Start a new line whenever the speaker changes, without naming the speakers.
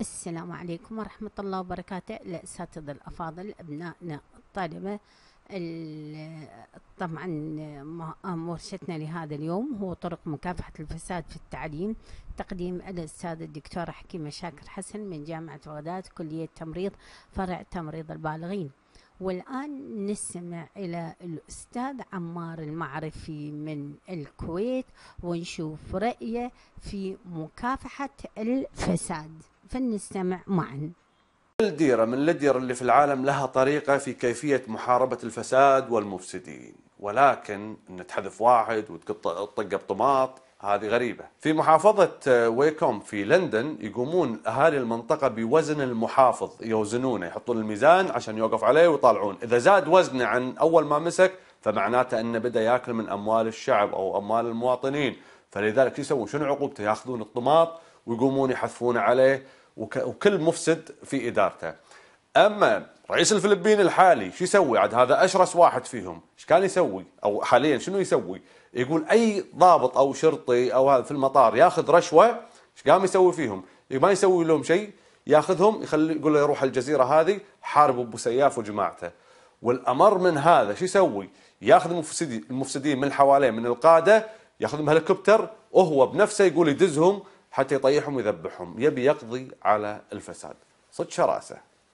السلام عليكم ورحمة الله وبركاته الأساتذة الأفاضل أبنائنا الطالبة طبعا مرشدنا لهذا اليوم هو طرق مكافحة الفساد في التعليم تقديم الأستاذ الدكتورة حكيمة شاكر حسن من جامعة بغداد كلية تمريض فرع تمريض البالغين والآن نستمع إلى الأستاذ عمار المعرفي من الكويت ونشوف رأيه في مكافحة الفساد فلنستمع معا
الديرة من الدير اللي في العالم لها طريقة في كيفية محاربة الفساد والمفسدين ولكن أن تحذف واحد وتقطع بطماط هذه غريبة في محافظة آه، ويكوم في لندن يقومون أهالي المنطقة بوزن المحافظ يوزنونه يحطون الميزان عشان يوقف عليه ويطالعون إذا زاد وزنه عن أول ما مسك فمعناته أنه بدأ يأكل من أموال الشعب أو أموال المواطنين فلذلك يسوون شنو عقوبته يأخذون الطماط ويقومون يحذفونه عليه وكل مفسد في إدارته أما رئيس الفلبين الحالي شو يسوي عاد هذا أشرس واحد فيهم ايش كان يسوي أو حاليا شنو يسوي يقول أي ضابط أو شرطي أو هذا في المطار ياخذ رشوة ايش قام يسوي فيهم إيه، ما يسوي لهم شيء ياخذهم يخلي يقول له يروح الجزيرة هذه حارب أبو سياف وجماعته والأمر من هذا شو يسوي ياخذ المفسدين المفسدين من حواليه من القادة ياخذهم هليكوبتر وهو بنفسه يقول يدزهم حتى يطيحهم ويذبحهم يبي يقضي على الفساد صدق شراسة